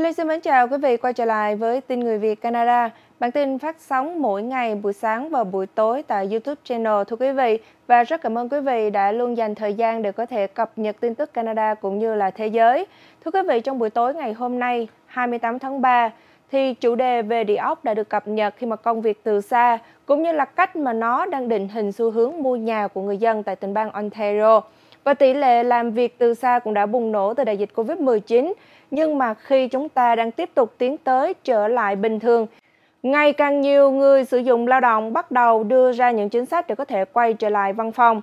Kim Lê xin mến chào quý vị quay trở lại với tin người Việt Canada. Bản tin phát sóng mỗi ngày buổi sáng và buổi tối tại YouTube channel thưa quý vị và rất cảm ơn quý vị đã luôn dành thời gian để có thể cập nhật tin tức Canada cũng như là thế giới. Thưa quý vị, trong buổi tối ngày hôm nay 28 tháng 3 thì chủ đề về địa ốc đã được cập nhật khi mà công việc từ xa cũng như là cách mà nó đang định hình xu hướng mua nhà của người dân tại tỉnh bang Ontario. Và tỷ lệ làm việc từ xa cũng đã bùng nổ từ đại dịch Covid-19. Nhưng mà khi chúng ta đang tiếp tục tiến tới trở lại bình thường, ngày càng nhiều người sử dụng lao động bắt đầu đưa ra những chính sách để có thể quay trở lại văn phòng.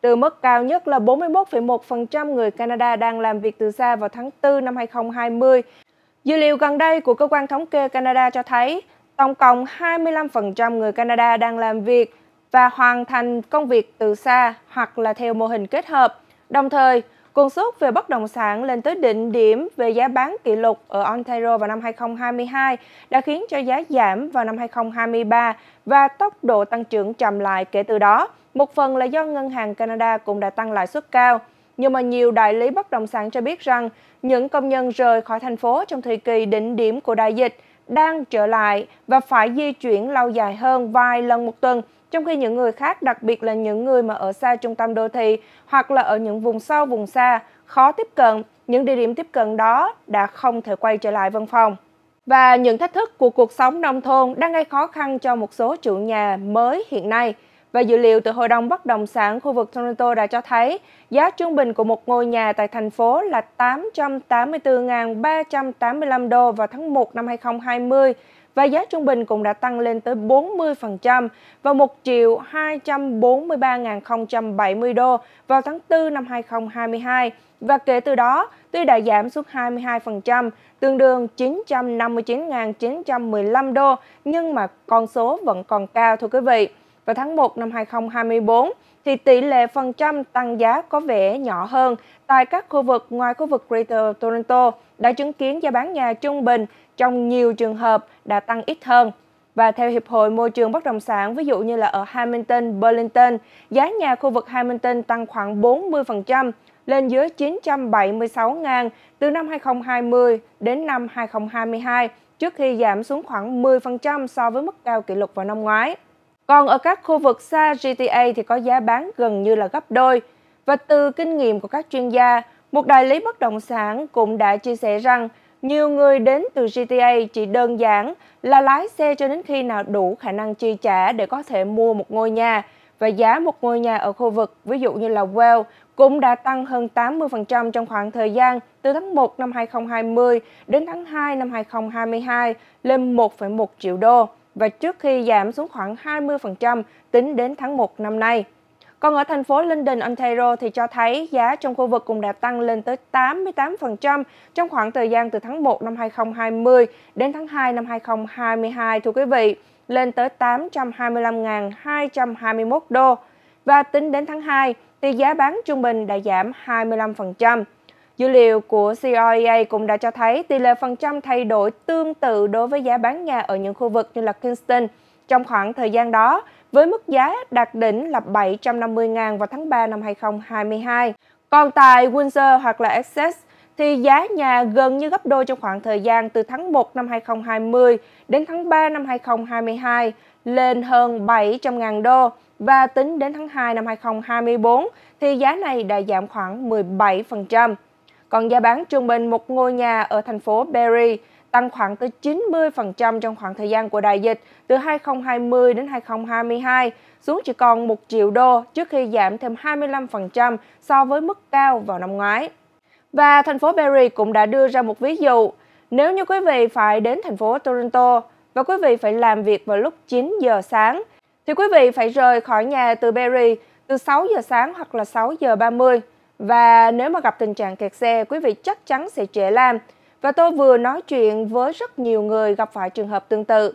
Từ mức cao nhất là 41,1% người Canada đang làm việc từ xa vào tháng 4 năm 2020. Dữ liệu gần đây của cơ quan thống kê Canada cho thấy tổng cộng 25% người Canada đang làm việc và hoàn thành công việc từ xa hoặc là theo mô hình kết hợp. Đồng thời, cơn sốt về bất động sản lên tới đỉnh điểm về giá bán kỷ lục ở Ontario vào năm 2022 đã khiến cho giá giảm vào năm 2023 và tốc độ tăng trưởng chậm lại kể từ đó. Một phần là do Ngân hàng Canada cũng đã tăng lãi suất cao. Nhưng mà nhiều đại lý bất động sản cho biết rằng những công nhân rời khỏi thành phố trong thời kỳ đỉnh điểm của đại dịch đang trở lại và phải di chuyển lâu dài hơn vài lần một tuần trong khi những người khác, đặc biệt là những người mà ở xa trung tâm đô thị hoặc là ở những vùng sâu, vùng xa, khó tiếp cận, những địa điểm tiếp cận đó đã không thể quay trở lại văn phòng. Và những thách thức của cuộc sống nông thôn đang gây khó khăn cho một số chủ nhà mới hiện nay – và dữ liệu từ Hội đồng Bất động sản khu vực Toronto đã cho thấy giá trung bình của một ngôi nhà tại thành phố là 884.385 đô vào tháng 1 năm 2020 và giá trung bình cũng đã tăng lên tới 40% và 1 triệu 243.070 đô vào tháng 4 năm 2022 và kể từ đó tuy đã giảm xuống 22%, tương đương 959.915 đô nhưng mà con số vẫn còn cao thưa quý vị vào tháng 1 năm 2024 thì tỷ lệ phần trăm tăng giá có vẻ nhỏ hơn tại các khu vực ngoài khu vực Greater Toronto đã chứng kiến giá bán nhà trung bình trong nhiều trường hợp đã tăng ít hơn. Và theo Hiệp hội Môi trường Bất động sản, ví dụ như là ở Hamilton, Burlington, giá nhà khu vực Hamilton tăng khoảng 40%, lên dưới 976.000 từ năm 2020 đến năm 2022, trước khi giảm xuống khoảng 10% so với mức cao kỷ lục vào năm ngoái. Còn ở các khu vực xa GTA thì có giá bán gần như là gấp đôi. Và từ kinh nghiệm của các chuyên gia, một đại lý bất động sản cũng đã chia sẻ rằng nhiều người đến từ GTA chỉ đơn giản là lái xe cho đến khi nào đủ khả năng chi trả để có thể mua một ngôi nhà và giá một ngôi nhà ở khu vực ví dụ như là Well cũng đã tăng hơn 80% trong khoảng thời gian từ tháng 1 năm 2020 đến tháng 2 năm 2022 lên 1,1 triệu đô và trước khi giảm xuống khoảng 20% tính đến tháng 1 năm nay. Còn ở thành phố London, Ontario thì cho thấy giá trong khu vực cũng đã tăng lên tới 88% trong khoảng thời gian từ tháng 1 năm 2020 đến tháng 2 năm 2022 thưa quý vị, lên tới 825.221 đô. Và tính đến tháng 2 thì giá bán trung bình đã giảm 25%. Dữ liệu của CREA cũng đã cho thấy tỷ lệ phần trăm thay đổi tương tự đối với giá bán nhà ở những khu vực như là Kingston trong khoảng thời gian đó, với mức giá đạt đỉnh là 750.000 vào tháng 3 năm 2022. Còn tại Windsor hoặc là Essex thì giá nhà gần như gấp đôi trong khoảng thời gian từ tháng 1 năm 2020 đến tháng 3 năm 2022 lên hơn 700.000 đô và tính đến tháng 2 năm 2024 thì giá này đã giảm khoảng 17% còn giá bán trung bình một ngôi nhà ở thành phố Berry tăng khoảng tới 90% trong khoảng thời gian của đại dịch từ 2020 đến 2022 xuống chỉ còn 1 triệu đô trước khi giảm thêm 25% so với mức cao vào năm ngoái. Và thành phố Berry cũng đã đưa ra một ví dụ, nếu như quý vị phải đến thành phố Toronto và quý vị phải làm việc vào lúc 9 giờ sáng, thì quý vị phải rời khỏi nhà từ Berry từ 6 giờ sáng hoặc là 6 giờ 30 và nếu mà gặp tình trạng kẹt xe, quý vị chắc chắn sẽ trễ làm. Và tôi vừa nói chuyện với rất nhiều người gặp phải trường hợp tương tự.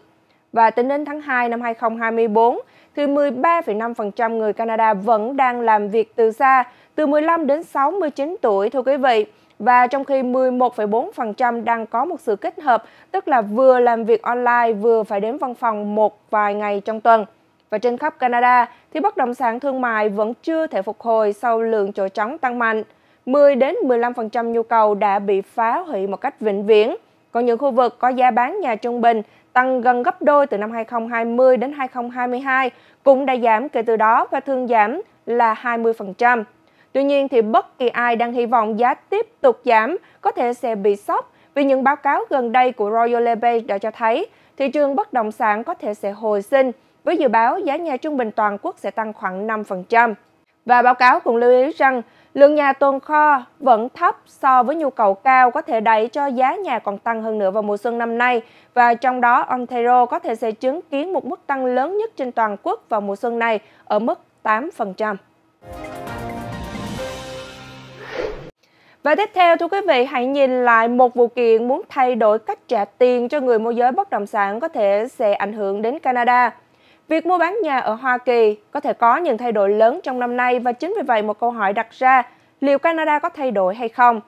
Và tính đến tháng 2 năm 2024, thì 13,5% người Canada vẫn đang làm việc từ xa, từ 15 đến 69 tuổi thưa quý vị. Và trong khi 11,4% đang có một sự kết hợp, tức là vừa làm việc online vừa phải đến văn phòng một vài ngày trong tuần. Và trên khắp Canada thì bất động sản thương mại vẫn chưa thể phục hồi sau lượng chỗ trống tăng mạnh. 10 đến 15% nhu cầu đã bị phá hủy một cách vĩnh viễn. Còn những khu vực có giá bán nhà trung bình tăng gần gấp đôi từ năm 2020 đến 2022 cũng đã giảm kể từ đó và thương giảm là 20%. Tuy nhiên thì bất kỳ ai đang hy vọng giá tiếp tục giảm có thể sẽ bị sốc vì những báo cáo gần đây của Royal LePage đã cho thấy thị trường bất động sản có thể sẽ hồi sinh với dự báo giá nhà trung bình toàn quốc sẽ tăng khoảng 5%. Và báo cáo cũng lưu ý rằng lượng nhà tồn kho vẫn thấp so với nhu cầu cao có thể đẩy cho giá nhà còn tăng hơn nữa vào mùa xuân năm nay và trong đó Ontario có thể sẽ chứng kiến một mức tăng lớn nhất trên toàn quốc vào mùa xuân này ở mức 8%. Và tiếp theo, thưa quý vị, hãy nhìn lại một vụ kiện muốn thay đổi cách trả tiền cho người môi giới bất động sản có thể sẽ ảnh hưởng đến Canada. Việc mua bán nhà ở Hoa Kỳ có thể có những thay đổi lớn trong năm nay và chính vì vậy một câu hỏi đặt ra liệu Canada có thay đổi hay không?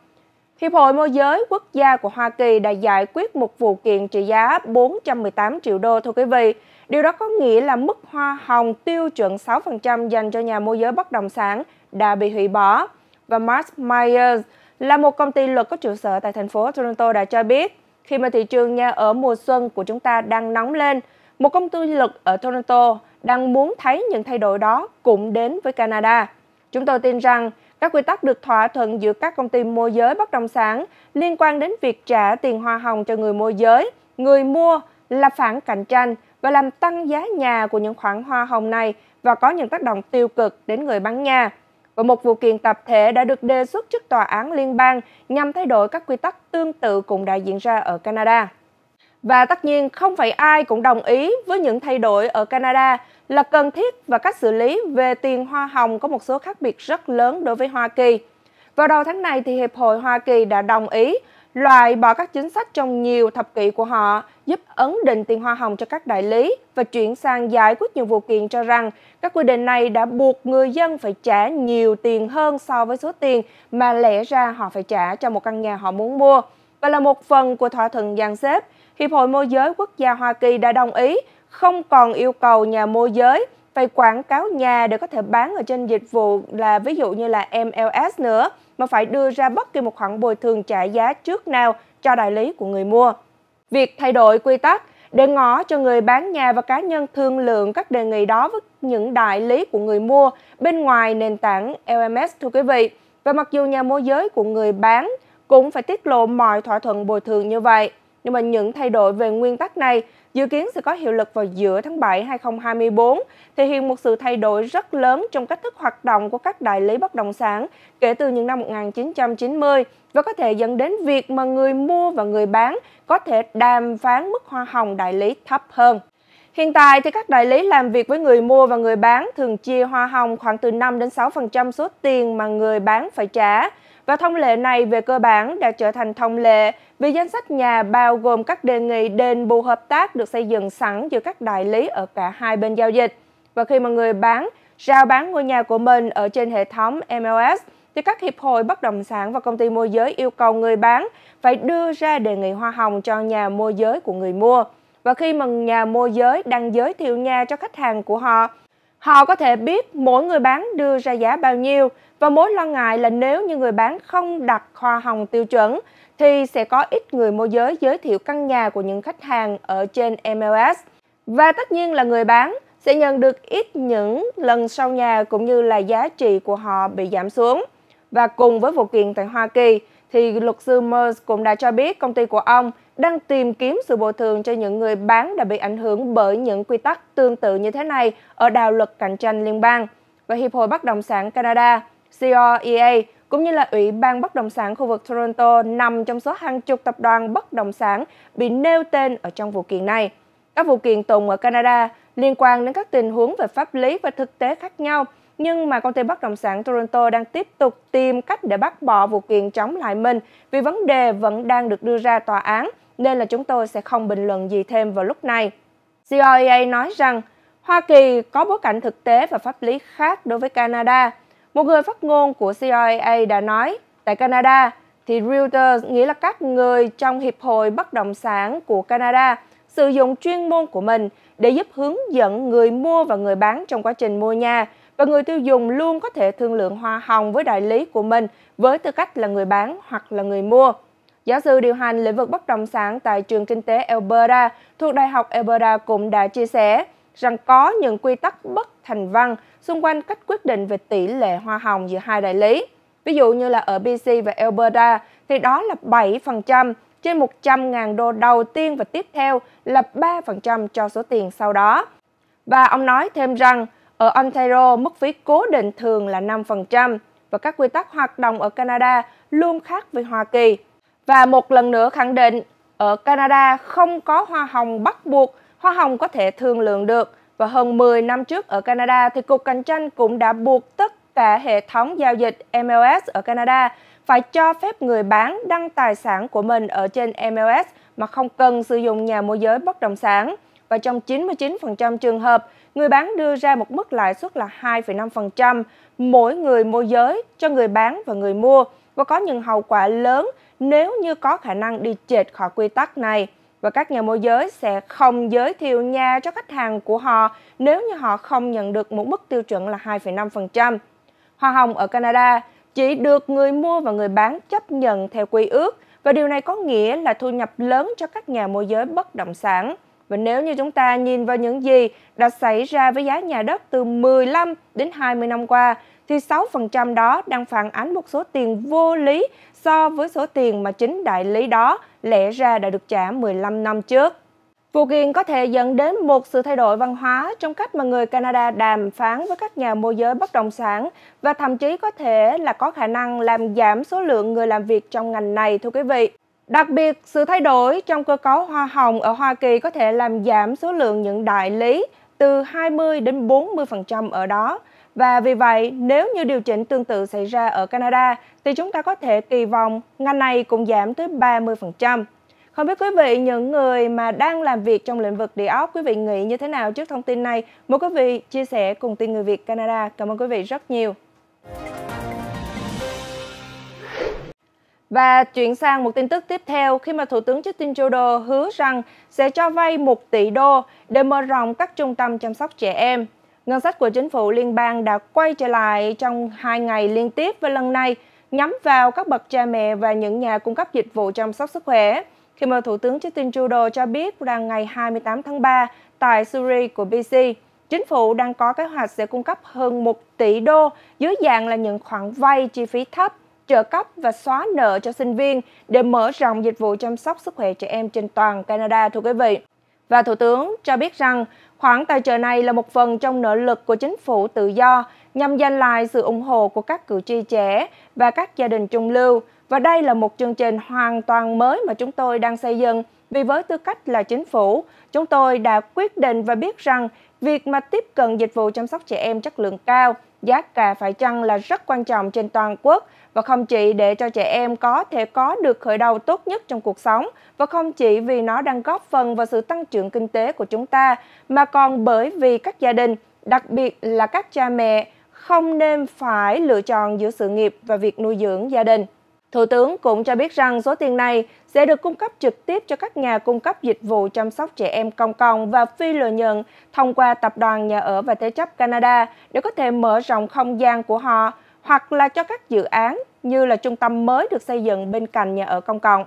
Hiệp hội Môi giới Quốc gia của Hoa Kỳ đã giải quyết một vụ kiện trị giá 418 triệu đô thưa quý vị. Điều đó có nghĩa là mức hoa hồng tiêu chuẩn 6% dành cho nhà môi giới bất động sản đã bị hủy bỏ. Và Mark Myers là một công ty luật có trụ sở tại thành phố Toronto đã cho biết khi mà thị trường nhà ở mùa xuân của chúng ta đang nóng lên – một công ty luật ở Toronto đang muốn thấy những thay đổi đó cũng đến với Canada. Chúng tôi tin rằng các quy tắc được thỏa thuận giữa các công ty môi giới bất động sản liên quan đến việc trả tiền hoa hồng cho người môi giới, người mua là phản cạnh tranh và làm tăng giá nhà của những khoản hoa hồng này và có những tác động tiêu cực đến người bán nhà. Và một vụ kiện tập thể đã được đề xuất trước tòa án liên bang nhằm thay đổi các quy tắc tương tự cũng đã diễn ra ở Canada. Và tất nhiên không phải ai cũng đồng ý với những thay đổi ở Canada là cần thiết và cách xử lý về tiền hoa hồng có một số khác biệt rất lớn đối với Hoa Kỳ. Vào đầu tháng này thì Hiệp hội Hoa Kỳ đã đồng ý loại bỏ các chính sách trong nhiều thập kỷ của họ giúp ấn định tiền hoa hồng cho các đại lý và chuyển sang giải quyết nhiều vụ kiện cho rằng các quy định này đã buộc người dân phải trả nhiều tiền hơn so với số tiền mà lẽ ra họ phải trả cho một căn nhà họ muốn mua và là một phần của thỏa thuận dàn xếp Hiệp hội Môi giới Quốc gia Hoa Kỳ đã đồng ý không còn yêu cầu nhà môi giới phải quảng cáo nhà để có thể bán ở trên dịch vụ là ví dụ như là MLS nữa, mà phải đưa ra bất kỳ một khoản bồi thường trả giá trước nào cho đại lý của người mua. Việc thay đổi quy tắc để ngỏ cho người bán nhà và cá nhân thương lượng các đề nghị đó với những đại lý của người mua bên ngoài nền tảng LMS thưa quý vị. Và mặc dù nhà môi giới của người bán cũng phải tiết lộ mọi thỏa thuận bồi thường như vậy. Nhưng mà những thay đổi về nguyên tắc này dự kiến sẽ có hiệu lực vào giữa tháng 7 2024, thể hiện một sự thay đổi rất lớn trong cách thức hoạt động của các đại lý bất động sản kể từ những năm 1990 và có thể dẫn đến việc mà người mua và người bán có thể đàm phán mức hoa hồng đại lý thấp hơn. Hiện tại thì các đại lý làm việc với người mua và người bán thường chia hoa hồng khoảng từ 5 đến 6% số tiền mà người bán phải trả. Và thông lệ này về cơ bản đã trở thành thông lệ vì danh sách nhà bao gồm các đề nghị đền bù hợp tác được xây dựng sẵn giữa các đại lý ở cả hai bên giao dịch. Và khi mà người bán rao bán ngôi nhà của mình ở trên hệ thống MLS, thì các hiệp hội bất động sản và công ty môi giới yêu cầu người bán phải đưa ra đề nghị hoa hồng cho nhà môi giới của người mua. Và khi mà nhà môi giới đang giới thiệu nhà cho khách hàng của họ, họ có thể biết mỗi người bán đưa ra giá bao nhiêu và mối lo ngại là nếu như người bán không đặt hoa hồng tiêu chuẩn thì sẽ có ít người môi giới giới thiệu căn nhà của những khách hàng ở trên MLS. Và tất nhiên là người bán sẽ nhận được ít những lần sau nhà cũng như là giá trị của họ bị giảm xuống. Và cùng với vụ kiện tại Hoa Kỳ, thì luật sư Merz cũng đã cho biết công ty của ông đang tìm kiếm sự bồi thường cho những người bán đã bị ảnh hưởng bởi những quy tắc tương tự như thế này ở đạo luật cạnh tranh liên bang. Và Hiệp hội Bất động sản Canada, CREA, cũng như là Ủy ban bất động sản khu vực Toronto nằm trong số hàng chục tập đoàn bất động sản bị nêu tên ở trong vụ kiện này. Các vụ kiện tồn ở Canada liên quan đến các tình huống về pháp lý và thực tế khác nhau, nhưng mà công ty bất động sản Toronto đang tiếp tục tìm cách để bác bỏ vụ kiện chống lại mình vì vấn đề vẫn đang được đưa ra tòa án, nên là chúng tôi sẽ không bình luận gì thêm vào lúc này. COEA nói rằng Hoa Kỳ có bối cảnh thực tế và pháp lý khác đối với Canada – một người phát ngôn của CIA đã nói, tại Canada, thì Reuters nghĩa là các người trong Hiệp hội Bất động sản của Canada sử dụng chuyên môn của mình để giúp hướng dẫn người mua và người bán trong quá trình mua nhà và người tiêu dùng luôn có thể thương lượng hoa hồng với đại lý của mình với tư cách là người bán hoặc là người mua. Giáo sư điều hành lĩnh vực bất động sản tại trường kinh tế Alberta thuộc Đại học Alberta cũng đã chia sẻ rằng có những quy tắc bất thành văn xung quanh cách quyết định về tỷ lệ hoa hồng giữa hai đại lý. Ví dụ như là ở BC và Alberta thì đó là 7% trên 100.000 đô đầu tiên và tiếp theo là 3% cho số tiền sau đó. Và ông nói thêm rằng ở Ontario mức phí cố định thường là 5% và các quy tắc hoạt động ở Canada luôn khác với Hoa Kỳ. Và một lần nữa khẳng định, ở Canada không có hoa hồng bắt buộc, hoa hồng có thể thương lượng được và hơn 10 năm trước ở Canada thì Cục Cạnh tranh cũng đã buộc tất cả hệ thống giao dịch MLS ở Canada phải cho phép người bán đăng tài sản của mình ở trên MLS mà không cần sử dụng nhà môi giới bất động sản. Và trong 99% trường hợp, người bán đưa ra một mức lãi suất là 2,5% mỗi người môi giới cho người bán và người mua và có những hậu quả lớn nếu như có khả năng đi chệch khỏi quy tắc này và các nhà môi giới sẽ không giới thiệu nhà cho khách hàng của họ nếu như họ không nhận được một mức tiêu chuẩn là 2,5%. Hoa hồng ở Canada chỉ được người mua và người bán chấp nhận theo quy ước và điều này có nghĩa là thu nhập lớn cho các nhà môi giới bất động sản. Và nếu như chúng ta nhìn vào những gì đã xảy ra với giá nhà đất từ 15 đến 20 năm qua, thì 6% đó đang phản ánh một số tiền vô lý so với số tiền mà chính đại lý đó lẽ ra đã được trả 15 năm trước. Vụ kiện có thể dẫn đến một sự thay đổi văn hóa trong cách mà người Canada đàm phán với các nhà môi giới bất động sản và thậm chí có thể là có khả năng làm giảm số lượng người làm việc trong ngành này thưa quý vị. Đặc biệt, sự thay đổi trong cơ cấu hoa hồng ở Hoa Kỳ có thể làm giảm số lượng những đại lý từ 20 đến 40% ở đó, và vì vậy, nếu như điều chỉnh tương tự xảy ra ở Canada, thì chúng ta có thể kỳ vọng ngành này cũng giảm tới 30%. Không biết quý vị, những người mà đang làm việc trong lĩnh vực địa ốc, quý vị nghĩ như thế nào trước thông tin này? Mời quý vị chia sẻ cùng tin người Việt Canada. Cảm ơn quý vị rất nhiều. Và chuyển sang một tin tức tiếp theo khi mà Thủ tướng Justin Trudeau hứa rằng sẽ cho vay 1 tỷ đô để mở rộng các trung tâm chăm sóc trẻ em ngân sách của chính phủ liên bang đã quay trở lại trong hai ngày liên tiếp và lần này nhắm vào các bậc cha mẹ và những nhà cung cấp dịch vụ chăm sóc sức khỏe. Khi mà Thủ tướng Justin Trudeau cho biết rằng ngày 28 tháng 3 tại Surrey của BC, chính phủ đang có kế hoạch sẽ cung cấp hơn 1 tỷ đô dưới dạng là những khoản vay chi phí thấp, trợ cấp và xóa nợ cho sinh viên để mở rộng dịch vụ chăm sóc sức khỏe trẻ em trên toàn Canada, thưa quý vị. Và Thủ tướng cho biết rằng Khoản tài trợ này là một phần trong nỗ lực của chính phủ tự do nhằm giành lại sự ủng hộ của các cử tri trẻ và các gia đình trung lưu. Và đây là một chương trình hoàn toàn mới mà chúng tôi đang xây dựng vì với tư cách là chính phủ, chúng tôi đã quyết định và biết rằng Việc mà tiếp cận dịch vụ chăm sóc trẻ em chất lượng cao, giá cả phải chăng là rất quan trọng trên toàn quốc và không chỉ để cho trẻ em có thể có được khởi đầu tốt nhất trong cuộc sống và không chỉ vì nó đang góp phần vào sự tăng trưởng kinh tế của chúng ta mà còn bởi vì các gia đình, đặc biệt là các cha mẹ không nên phải lựa chọn giữa sự nghiệp và việc nuôi dưỡng gia đình. Thủ tướng cũng cho biết rằng số tiền này sẽ được cung cấp trực tiếp cho các nhà cung cấp dịch vụ chăm sóc trẻ em công cộng và phi lợi nhuận thông qua Tập đoàn Nhà ở và Thế chấp Canada để có thể mở rộng không gian của họ hoặc là cho các dự án như là trung tâm mới được xây dựng bên cạnh nhà ở công cộng.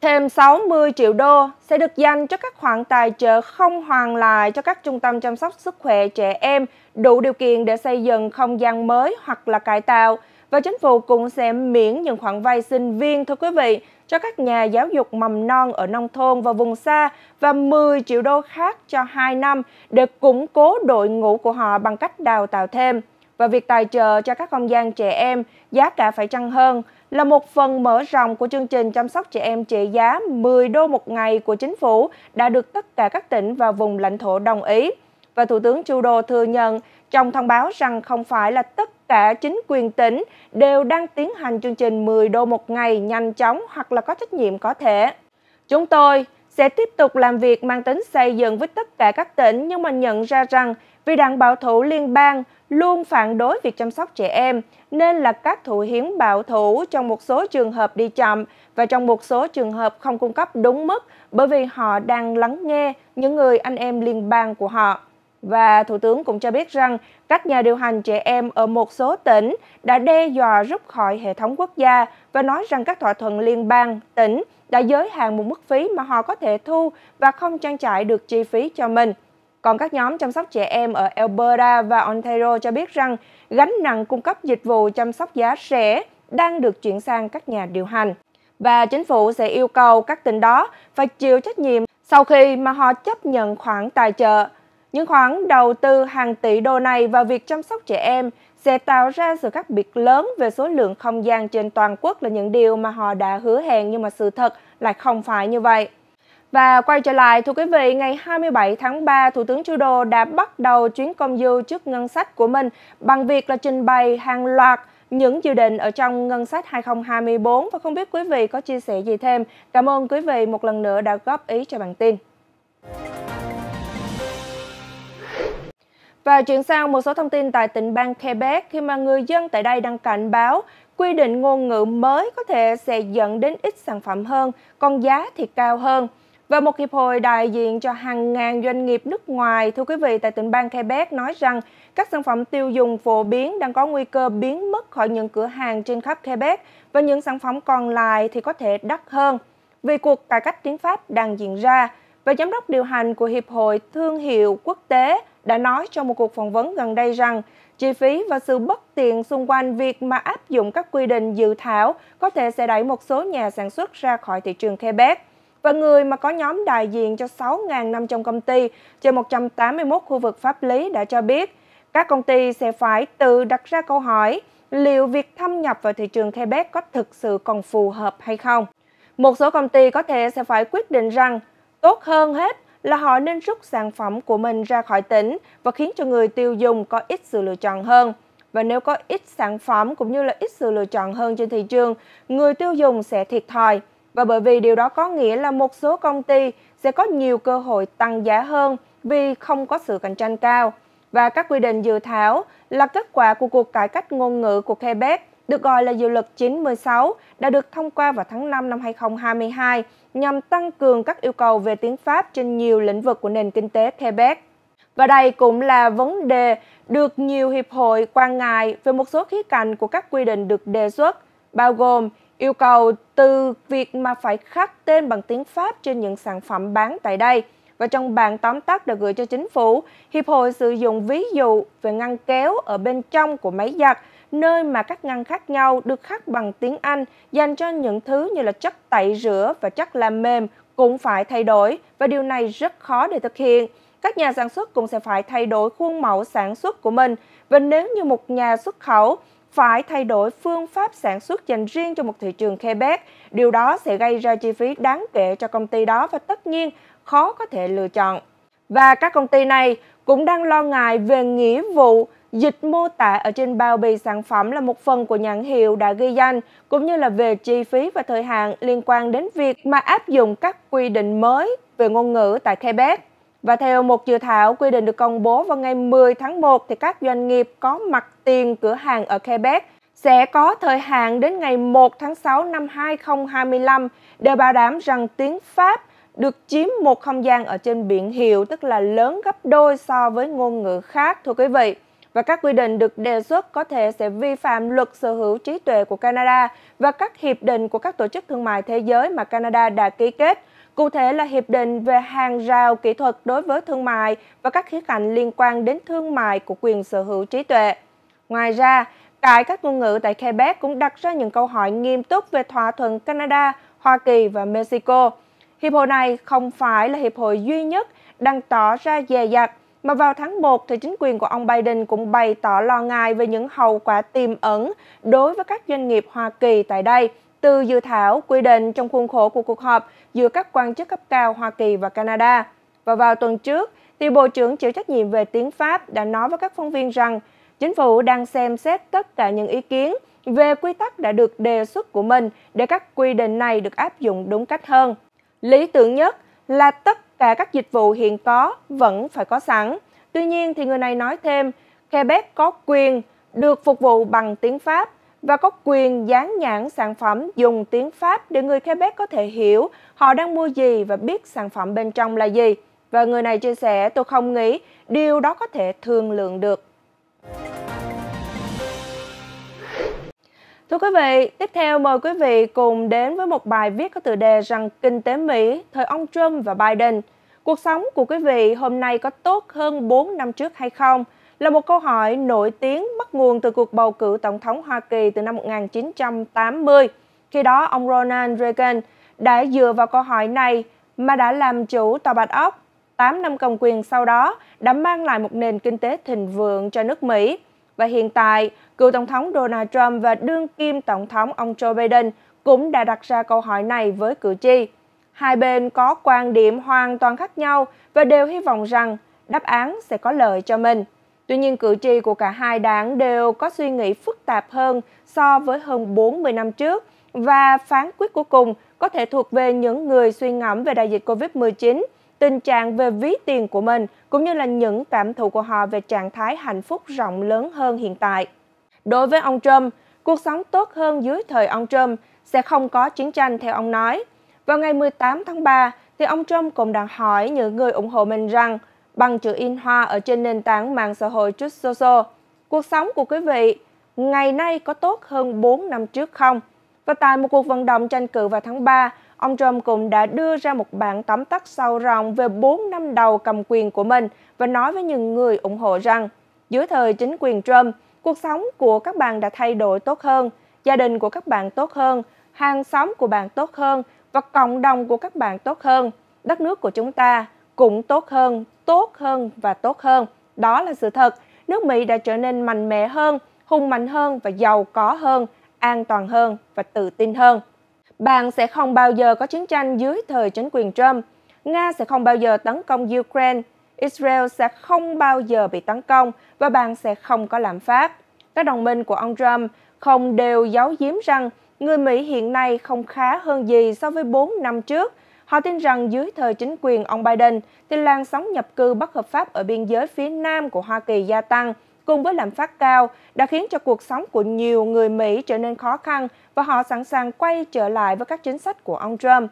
Thêm 60 triệu đô sẽ được dành cho các khoản tài trợ không hoàn lại cho các trung tâm chăm sóc sức khỏe trẻ em đủ điều kiện để xây dựng không gian mới hoặc là cải tạo – và chính phủ cũng sẽ miễn những khoản vay sinh viên thưa quý vị cho các nhà giáo dục mầm non ở nông thôn và vùng xa và 10 triệu đô khác cho 2 năm để củng cố đội ngũ của họ bằng cách đào tạo thêm. Và việc tài trợ cho các không gian trẻ em giá cả phải chăng hơn là một phần mở rộng của chương trình chăm sóc trẻ em trị giá 10 đô một ngày của chính phủ đã được tất cả các tỉnh và vùng lãnh thổ đồng ý. Và Thủ tướng Trudeau thừa nhận trong thông báo rằng không phải là tất cả chính quyền tỉnh đều đang tiến hành chương trình 10 đô một ngày nhanh chóng hoặc là có trách nhiệm có thể. Chúng tôi sẽ tiếp tục làm việc mang tính xây dựng với tất cả các tỉnh nhưng mà nhận ra rằng vì đảng bảo thủ liên bang luôn phản đối việc chăm sóc trẻ em nên là các thủ hiến bảo thủ trong một số trường hợp đi chậm và trong một số trường hợp không cung cấp đúng mức bởi vì họ đang lắng nghe những người anh em liên bang của họ. Và Thủ tướng cũng cho biết rằng các nhà điều hành trẻ em ở một số tỉnh đã đe dọa rút khỏi hệ thống quốc gia và nói rằng các thỏa thuận liên bang, tỉnh đã giới hạn một mức phí mà họ có thể thu và không trang trải được chi phí cho mình. Còn các nhóm chăm sóc trẻ em ở Alberta và Ontario cho biết rằng gánh nặng cung cấp dịch vụ chăm sóc giá rẻ đang được chuyển sang các nhà điều hành. Và chính phủ sẽ yêu cầu các tỉnh đó phải chịu trách nhiệm sau khi mà họ chấp nhận khoản tài trợ những khoản đầu tư hàng tỷ đô này vào việc chăm sóc trẻ em sẽ tạo ra sự khác biệt lớn về số lượng không gian trên toàn quốc là những điều mà họ đã hứa hẹn nhưng mà sự thật lại không phải như vậy. Và quay trở lại, thưa quý vị, ngày 27 tháng 3, Thủ tướng Trudeau đã bắt đầu chuyến công du trước ngân sách của mình bằng việc là trình bày hàng loạt những dự định ở trong ngân sách 2024 và không biết quý vị có chia sẻ gì thêm. Cảm ơn quý vị một lần nữa đã góp ý cho bản tin. Và chuyển sang một số thông tin tại tỉnh bang Quebec khi mà người dân tại đây đang cảnh báo quy định ngôn ngữ mới có thể sẽ dẫn đến ít sản phẩm hơn, còn giá thì cao hơn. Và một hiệp hội đại diện cho hàng ngàn doanh nghiệp nước ngoài, thưa quý vị, tại tỉnh bang Quebec nói rằng các sản phẩm tiêu dùng phổ biến đang có nguy cơ biến mất khỏi những cửa hàng trên khắp Quebec và những sản phẩm còn lại thì có thể đắt hơn vì cuộc cải cách tiếng Pháp đang diễn ra và giám đốc điều hành của Hiệp hội Thương hiệu Quốc tế đã nói trong một cuộc phỏng vấn gần đây rằng chi phí và sự bất tiện xung quanh việc mà áp dụng các quy định dự thảo có thể sẽ đẩy một số nhà sản xuất ra khỏi thị trường Quebec. Và người mà có nhóm đại diện cho 6.500 công ty trên 181 khu vực pháp lý đã cho biết, các công ty sẽ phải tự đặt ra câu hỏi liệu việc thâm nhập vào thị trường Quebec có thực sự còn phù hợp hay không. Một số công ty có thể sẽ phải quyết định rằng Tốt hơn hết là họ nên rút sản phẩm của mình ra khỏi tỉnh và khiến cho người tiêu dùng có ít sự lựa chọn hơn. Và nếu có ít sản phẩm cũng như là ít sự lựa chọn hơn trên thị trường, người tiêu dùng sẽ thiệt thòi. Và bởi vì điều đó có nghĩa là một số công ty sẽ có nhiều cơ hội tăng giá hơn vì không có sự cạnh tranh cao. Và các quy định dự thảo là kết quả của cuộc cải cách ngôn ngữ của Quebec được gọi là Dự luật 96, đã được thông qua vào tháng 5 năm 2022 nhằm tăng cường các yêu cầu về tiếng Pháp trên nhiều lĩnh vực của nền kinh tế Quebec. Và đây cũng là vấn đề được nhiều hiệp hội quan ngại về một số khía cạnh của các quy định được đề xuất, bao gồm yêu cầu từ việc mà phải khắc tên bằng tiếng Pháp trên những sản phẩm bán tại đây. Và trong bản tóm tắt được gửi cho chính phủ, Hiệp hội sử dụng ví dụ về ngăn kéo ở bên trong của máy giặt – nơi mà các ngăn khác nhau được khắc bằng tiếng Anh dành cho những thứ như là chất tẩy rửa và chất làm mềm cũng phải thay đổi và điều này rất khó để thực hiện. Các nhà sản xuất cũng sẽ phải thay đổi khuôn mẫu sản xuất của mình và nếu như một nhà xuất khẩu phải thay đổi phương pháp sản xuất dành riêng cho một thị trường Quebec. Điều đó sẽ gây ra chi phí đáng kể cho công ty đó và tất nhiên khó có thể lựa chọn. Và các công ty này cũng đang lo ngại về nghĩa vụ Dịch mô tả ở trên bao bì sản phẩm là một phần của nhãn hiệu đã ghi danh, cũng như là về chi phí và thời hạn liên quan đến việc mà áp dụng các quy định mới về ngôn ngữ tại Quebec. Và theo một dự thảo quy định được công bố vào ngày 10 tháng 1, thì các doanh nghiệp có mặt tiền cửa hàng ở Quebec sẽ có thời hạn đến ngày 1 tháng 6 năm 2025 để bảo đảm rằng tiếng Pháp được chiếm một không gian ở trên biển hiệu, tức là lớn gấp đôi so với ngôn ngữ khác, thưa quý vị và các quy định được đề xuất có thể sẽ vi phạm luật sở hữu trí tuệ của Canada và các hiệp định của các tổ chức thương mại thế giới mà Canada đã ký kết, cụ thể là hiệp định về hàng rào kỹ thuật đối với thương mại và các khía cạnh liên quan đến thương mại của quyền sở hữu trí tuệ. Ngoài ra, cải các ngôn ngữ tại Quebec cũng đặt ra những câu hỏi nghiêm túc về thỏa thuận Canada, Hoa Kỳ và Mexico. Hiệp hội này không phải là hiệp hội duy nhất đang tỏ ra dè dặt mà vào tháng 1, thì chính quyền của ông Biden cũng bày tỏ lo ngại về những hậu quả tiềm ẩn đối với các doanh nghiệp Hoa Kỳ tại đây từ dự thảo quy định trong khuôn khổ của cuộc họp giữa các quan chức cấp cao Hoa Kỳ và Canada. Và vào tuần trước, thì Bộ trưởng chịu trách nhiệm về tiếng Pháp đã nói với các phóng viên rằng chính phủ đang xem xét tất cả những ý kiến về quy tắc đã được đề xuất của mình để các quy định này được áp dụng đúng cách hơn. Lý tưởng nhất là tất cả các dịch vụ hiện có vẫn phải có sẵn. Tuy nhiên thì người này nói thêm, Quebec có quyền được phục vụ bằng tiếng Pháp và có quyền dán nhãn sản phẩm dùng tiếng Pháp để người Quebec có thể hiểu họ đang mua gì và biết sản phẩm bên trong là gì. Và người này chia sẻ, tôi không nghĩ điều đó có thể thương lượng được. Thưa quý vị, tiếp theo mời quý vị cùng đến với một bài viết có tựa đề rằng kinh tế Mỹ thời ông Trump và Biden. Cuộc sống của quý vị hôm nay có tốt hơn 4 năm trước hay không? Là một câu hỏi nổi tiếng bắt nguồn từ cuộc bầu cử Tổng thống Hoa Kỳ từ năm 1980. Khi đó, ông Ronald Reagan đã dựa vào câu hỏi này mà đã làm chủ Tòa Bạch Ốc. 8 năm cầm quyền sau đó đã mang lại một nền kinh tế thịnh vượng cho nước Mỹ và hiện tại, cựu Tổng thống Donald Trump và đương kim Tổng thống ông Joe Biden cũng đã đặt ra câu hỏi này với cử tri. Hai bên có quan điểm hoàn toàn khác nhau và đều hy vọng rằng đáp án sẽ có lợi cho mình. Tuy nhiên, cử tri của cả hai đảng đều có suy nghĩ phức tạp hơn so với hơn 40 năm trước và phán quyết cuối cùng có thể thuộc về những người suy ngẫm về đại dịch COVID-19 tình trạng về ví tiền của mình cũng như là những cảm thụ của họ về trạng thái hạnh phúc rộng lớn hơn hiện tại. Đối với ông Trump, cuộc sống tốt hơn dưới thời ông Trump sẽ không có chiến tranh theo ông nói. Vào ngày 18 tháng 3, thì ông Trump cũng đã hỏi những người ủng hộ mình rằng bằng chữ in hoa ở trên nền tảng mạng xã hội Truth Social, cuộc sống của quý vị ngày nay có tốt hơn 4 năm trước không? Và tại một cuộc vận động tranh cử vào tháng 3, Ông Trump cũng đã đưa ra một bản tóm tắt sâu rộng về 4 năm đầu cầm quyền của mình và nói với những người ủng hộ rằng dưới thời chính quyền Trump, cuộc sống của các bạn đã thay đổi tốt hơn, gia đình của các bạn tốt hơn, hàng xóm của bạn tốt hơn và cộng đồng của các bạn tốt hơn. Đất nước của chúng ta cũng tốt hơn, tốt hơn và tốt hơn. Đó là sự thật. Nước Mỹ đã trở nên mạnh mẽ hơn, hùng mạnh hơn và giàu có hơn, an toàn hơn và tự tin hơn bạn sẽ không bao giờ có chiến tranh dưới thời chính quyền Trump. Nga sẽ không bao giờ tấn công Ukraine. Israel sẽ không bao giờ bị tấn công và bạn sẽ không có lạm phát. Các đồng minh của ông Trump không đều giấu giếm rằng người Mỹ hiện nay không khá hơn gì so với 4 năm trước. Họ tin rằng dưới thời chính quyền ông Biden thì làn sóng nhập cư bất hợp pháp ở biên giới phía nam của Hoa Kỳ gia tăng cùng với lạm phát cao đã khiến cho cuộc sống của nhiều người Mỹ trở nên khó khăn và họ sẵn sàng quay trở lại với các chính sách của ông Trump.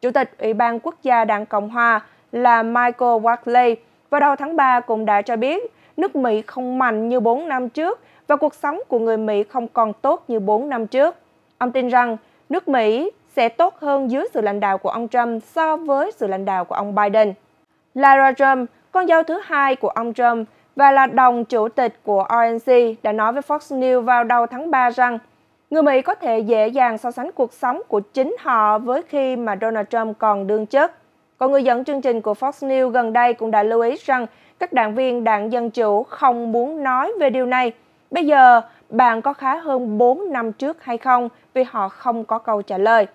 Chủ tịch Ủy ban Quốc gia Đảng Cộng Hòa là Michael Walkley vào đầu tháng 3 cũng đã cho biết nước Mỹ không mạnh như 4 năm trước và cuộc sống của người Mỹ không còn tốt như 4 năm trước. Ông tin rằng nước Mỹ sẽ tốt hơn dưới sự lãnh đạo của ông Trump so với sự lãnh đạo của ông Biden. Lara Trump, con dâu thứ hai của ông Trump, và là đồng chủ tịch của RNC đã nói với Fox News vào đầu tháng 3 rằng người Mỹ có thể dễ dàng so sánh cuộc sống của chính họ với khi mà Donald Trump còn đương chức. Còn người dẫn chương trình của Fox News gần đây cũng đã lưu ý rằng các đảng viên đảng Dân Chủ không muốn nói về điều này. Bây giờ, bạn có khá hơn 4 năm trước hay không vì họ không có câu trả lời.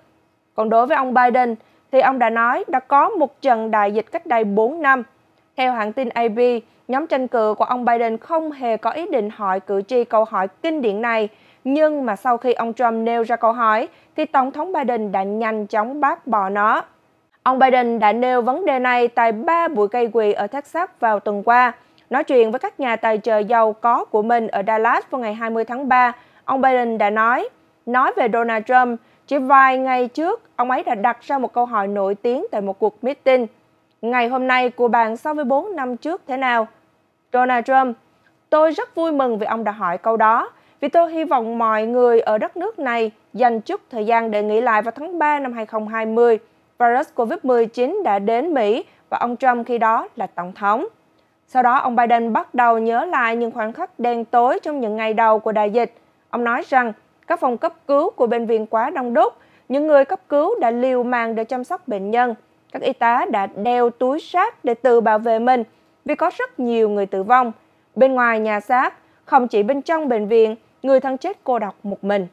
Còn đối với ông Biden, thì ông đã nói đã có một trận đại dịch cách đây 4 năm – theo hãng tin AP, nhóm tranh cử của ông Biden không hề có ý định hỏi cử tri câu hỏi kinh điển này, nhưng mà sau khi ông Trump nêu ra câu hỏi, thì Tổng thống Biden đã nhanh chóng bác bỏ nó. Ông Biden đã nêu vấn đề này tại ba buổi gây quỳ ở Texas vào tuần qua. Nói chuyện với các nhà tài trợ giàu có của mình ở Dallas vào ngày 20 tháng 3, ông Biden đã nói, nói về Donald Trump, chỉ vài ngày trước, ông ấy đã đặt ra một câu hỏi nổi tiếng tại một cuộc meeting – ngày hôm nay của bạn so với 4 năm trước thế nào? Donald Trump, tôi rất vui mừng vì ông đã hỏi câu đó, vì tôi hy vọng mọi người ở đất nước này dành chút thời gian để nghĩ lại vào tháng 3 năm 2020. Virus COVID-19 đã đến Mỹ và ông Trump khi đó là Tổng thống. Sau đó, ông Biden bắt đầu nhớ lại những khoảnh khắc đen tối trong những ngày đầu của đại dịch. Ông nói rằng các phòng cấp cứu của bệnh viện quá đông đúc, những người cấp cứu đã liều mạng để chăm sóc bệnh nhân – các y tá đã đeo túi sát để tự bảo vệ mình vì có rất nhiều người tử vong. Bên ngoài nhà xác, không chỉ bên trong bệnh viện, người thân chết cô độc một mình.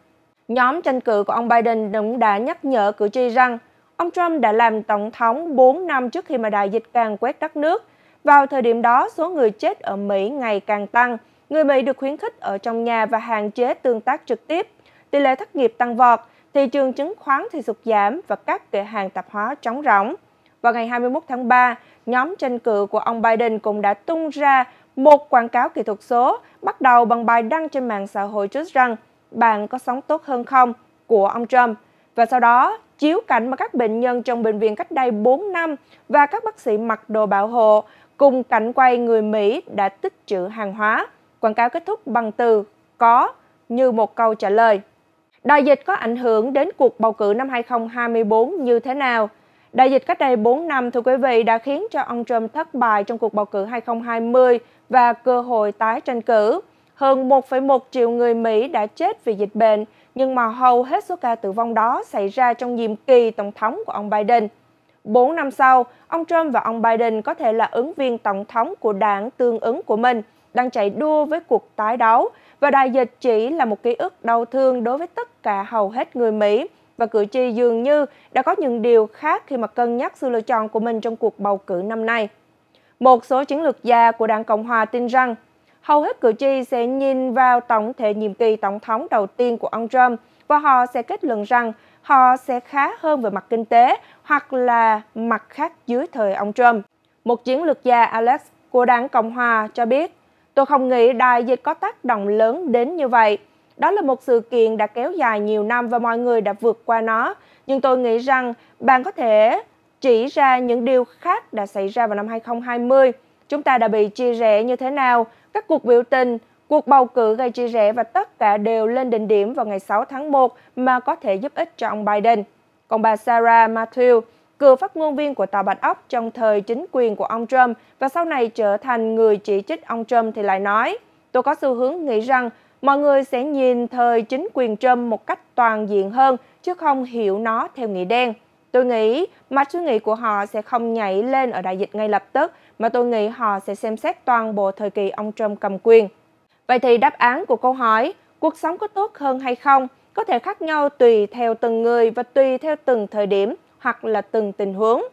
Nhóm tranh cử của ông Biden cũng đã nhắc nhở cử tri rằng ông Trump đã làm tổng thống 4 năm trước khi mà đại dịch càng quét đất nước. Vào thời điểm đó, số người chết ở Mỹ ngày càng tăng. Người Mỹ được khuyến khích ở trong nhà và hạn chế tương tác trực tiếp. Tỷ lệ thất nghiệp tăng vọt, thị trường chứng khoán thì sụt giảm và các kệ hàng tạp hóa trống rỗng. Vào ngày 21 tháng 3, nhóm tranh cử của ông Biden cũng đã tung ra một quảng cáo kỹ thuật số, bắt đầu bằng bài đăng trên mạng xã hội trước rằng bạn có sống tốt hơn không của ông Trump. Và sau đó, chiếu cảnh mà các bệnh nhân trong bệnh viện cách đây 4 năm và các bác sĩ mặc đồ bảo hộ cùng cảnh quay người Mỹ đã tích trữ hàng hóa. Quảng cáo kết thúc bằng từ có như một câu trả lời. Đại dịch có ảnh hưởng đến cuộc bầu cử năm 2024 như thế nào? Đại dịch cách đây 4 năm, thưa quý vị, đã khiến cho ông Trump thất bại trong cuộc bầu cử 2020 và cơ hội tái tranh cử. Hơn 1,1 triệu người Mỹ đã chết vì dịch bệnh, nhưng mà hầu hết số ca tử vong đó xảy ra trong nhiệm kỳ tổng thống của ông Biden. 4 năm sau, ông Trump và ông Biden có thể là ứng viên tổng thống của đảng tương ứng của mình, đang chạy đua với cuộc tái đấu, và đại dịch chỉ là một ký ức đau thương đối với tất cả hầu hết người Mỹ, và cử tri dường như đã có những điều khác khi mà cân nhắc sự lựa chọn của mình trong cuộc bầu cử năm nay. Một số chiến lược gia của Đảng Cộng hòa tin rằng hầu hết cử tri sẽ nhìn vào tổng thể nhiệm kỳ tổng thống đầu tiên của ông Trump và họ sẽ kết luận rằng họ sẽ khá hơn về mặt kinh tế hoặc là mặt khác dưới thời ông Trump. Một chiến lược gia Alex của Đảng Cộng hòa cho biết, tôi không nghĩ đại dịch có tác động lớn đến như vậy. Đó là một sự kiện đã kéo dài nhiều năm và mọi người đã vượt qua nó. Nhưng tôi nghĩ rằng bạn có thể chỉ ra những điều khác đã xảy ra vào năm 2020. Chúng ta đã bị chia rẽ như thế nào, các cuộc biểu tình, cuộc bầu cử gây chia rẽ và tất cả đều lên đỉnh điểm vào ngày 6 tháng 1 mà có thể giúp ích cho ông Biden. Còn bà Sarah Matthew, cựu phát ngôn viên của Tòa Bạch Ốc trong thời chính quyền của ông Trump và sau này trở thành người chỉ trích ông Trump thì lại nói, tôi có xu hướng nghĩ rằng mọi người sẽ nhìn thời chính quyền Trump một cách toàn diện hơn, chứ không hiểu nó theo nghĩa đen. Tôi nghĩ mạch suy nghĩ của họ sẽ không nhảy lên ở đại dịch ngay lập tức, mà tôi nghĩ họ sẽ xem xét toàn bộ thời kỳ ông Trump cầm quyền. Vậy thì đáp án của câu hỏi, cuộc sống có tốt hơn hay không, có thể khác nhau tùy theo từng người và tùy theo từng thời điểm hoặc là từng tình huống.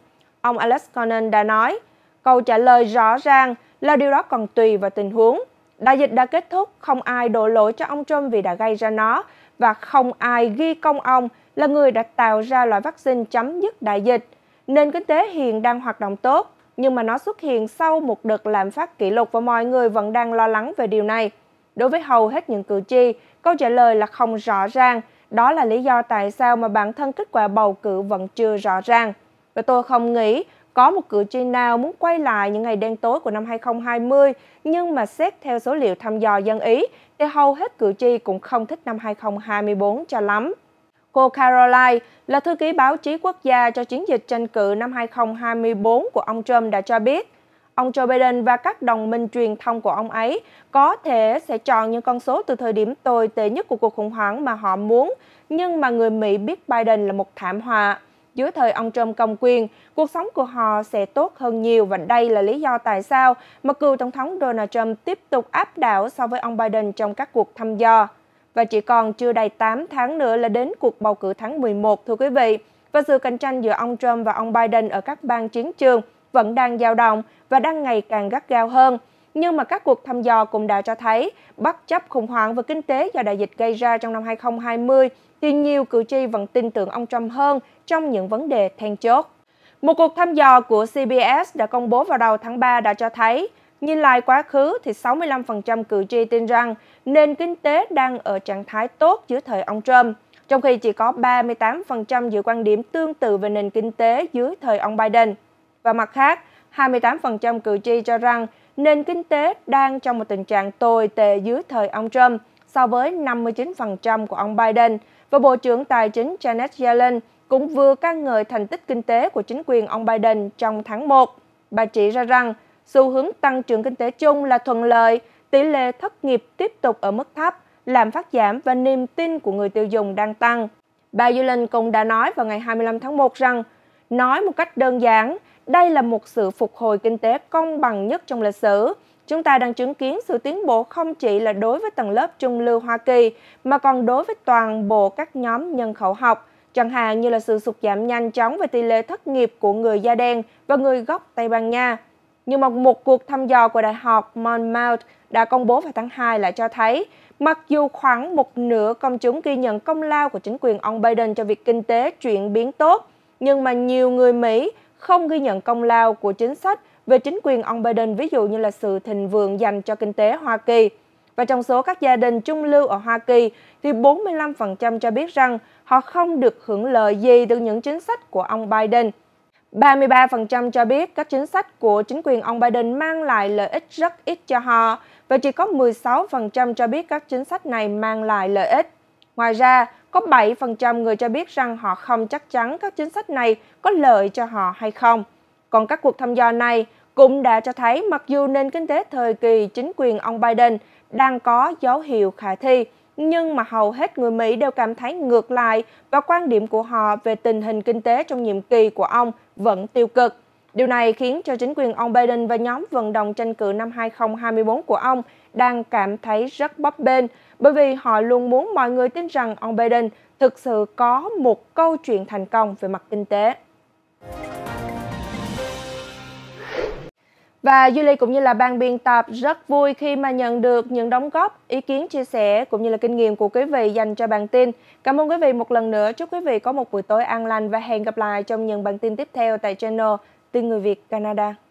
Ông Alex Conan đã nói, câu trả lời rõ ràng là điều đó còn tùy vào tình huống. Đại dịch đã kết thúc, không ai đổ lỗi cho ông Trump vì đã gây ra nó và không ai ghi công ông là người đã tạo ra loại vaccine chấm dứt đại dịch. Nền kinh tế hiện đang hoạt động tốt, nhưng mà nó xuất hiện sau một đợt lạm phát kỷ lục và mọi người vẫn đang lo lắng về điều này. Đối với hầu hết những cử tri, câu trả lời là không rõ ràng. Đó là lý do tại sao mà bản thân kết quả bầu cử vẫn chưa rõ ràng. Và tôi không nghĩ có một cử tri nào muốn quay lại những ngày đen tối của năm 2020, nhưng mà xét theo số liệu thăm dò dân Ý, thì hầu hết cử tri cũng không thích năm 2024 cho lắm. Cô Caroline là thư ký báo chí quốc gia cho chiến dịch tranh cử năm 2024 của ông Trump đã cho biết, ông Joe Biden và các đồng minh truyền thông của ông ấy có thể sẽ chọn những con số từ thời điểm tồi tệ nhất của cuộc khủng hoảng mà họ muốn, nhưng mà người Mỹ biết Biden là một thảm họa dưới thời ông Trump công quyền, cuộc sống của họ sẽ tốt hơn nhiều và đây là lý do tại sao mà cựu Tổng thống Donald Trump tiếp tục áp đảo so với ông Biden trong các cuộc thăm dò. Và chỉ còn chưa đầy 8 tháng nữa là đến cuộc bầu cử tháng 11, thưa quý vị. Và sự cạnh tranh giữa ông Trump và ông Biden ở các bang chiến trường vẫn đang dao động và đang ngày càng gắt gao hơn. Nhưng mà các cuộc thăm dò cũng đã cho thấy, bất chấp khủng hoảng về kinh tế do đại dịch gây ra trong năm 2020 thì nhiều cử tri vẫn tin tưởng ông Trump hơn trong những vấn đề then chốt. Một cuộc thăm dò của CBS đã công bố vào đầu tháng 3 đã cho thấy, nhìn lại quá khứ thì 65% cử tri tin rằng nền kinh tế đang ở trạng thái tốt dưới thời ông Trump, trong khi chỉ có 38% giữ quan điểm tương tự về nền kinh tế dưới thời ông Biden. Và mặt khác, 28% cử tri cho rằng nền kinh tế đang trong một tình trạng tồi tệ dưới thời ông Trump so với 59% của ông Biden, và Bộ trưởng Tài chính Janet Yellen cũng vừa ca ngợi thành tích kinh tế của chính quyền ông Biden trong tháng 1. Bà chỉ ra rằng xu hướng tăng trưởng kinh tế chung là thuận lợi, tỷ lệ thất nghiệp tiếp tục ở mức thấp, làm phát giảm và niềm tin của người tiêu dùng đang tăng. Bà Yellen cũng đã nói vào ngày 25 tháng 1 rằng, nói một cách đơn giản, đây là một sự phục hồi kinh tế công bằng nhất trong lịch sử, chúng ta đang chứng kiến sự tiến bộ không chỉ là đối với tầng lớp trung lưu Hoa Kỳ, mà còn đối với toàn bộ các nhóm nhân khẩu học, chẳng hạn như là sự sụt giảm nhanh chóng về tỷ lệ thất nghiệp của người da đen và người gốc Tây Ban Nha. Nhưng mà một cuộc thăm dò của Đại học Monmouth đã công bố vào tháng 2 lại cho thấy, mặc dù khoảng một nửa công chúng ghi nhận công lao của chính quyền ông Biden cho việc kinh tế chuyển biến tốt, nhưng mà nhiều người Mỹ không ghi nhận công lao của chính sách về chính quyền ông Biden, ví dụ như là sự thịnh vượng dành cho kinh tế Hoa Kỳ. Và trong số các gia đình trung lưu ở Hoa Kỳ thì 45% cho biết rằng họ không được hưởng lợi gì từ những chính sách của ông Biden. 33% cho biết các chính sách của chính quyền ông Biden mang lại lợi ích rất ít cho họ và chỉ có 16% cho biết các chính sách này mang lại lợi ích. Ngoài ra, có 7% người cho biết rằng họ không chắc chắn các chính sách này có lợi cho họ hay không. Còn các cuộc thăm dò này, cũng đã cho thấy mặc dù nền kinh tế thời kỳ chính quyền ông Biden đang có dấu hiệu khả thi, nhưng mà hầu hết người Mỹ đều cảm thấy ngược lại và quan điểm của họ về tình hình kinh tế trong nhiệm kỳ của ông vẫn tiêu cực. Điều này khiến cho chính quyền ông Biden và nhóm vận động tranh cử năm 2024 của ông đang cảm thấy rất bấp bênh bởi vì họ luôn muốn mọi người tin rằng ông Biden thực sự có một câu chuyện thành công về mặt kinh tế. Và Julie cũng như là ban biên tập rất vui khi mà nhận được những đóng góp, ý kiến chia sẻ cũng như là kinh nghiệm của quý vị dành cho bản tin. Cảm ơn quý vị một lần nữa. Chúc quý vị có một buổi tối an lành và hẹn gặp lại trong những bản tin tiếp theo tại channel Tin Người Việt Canada.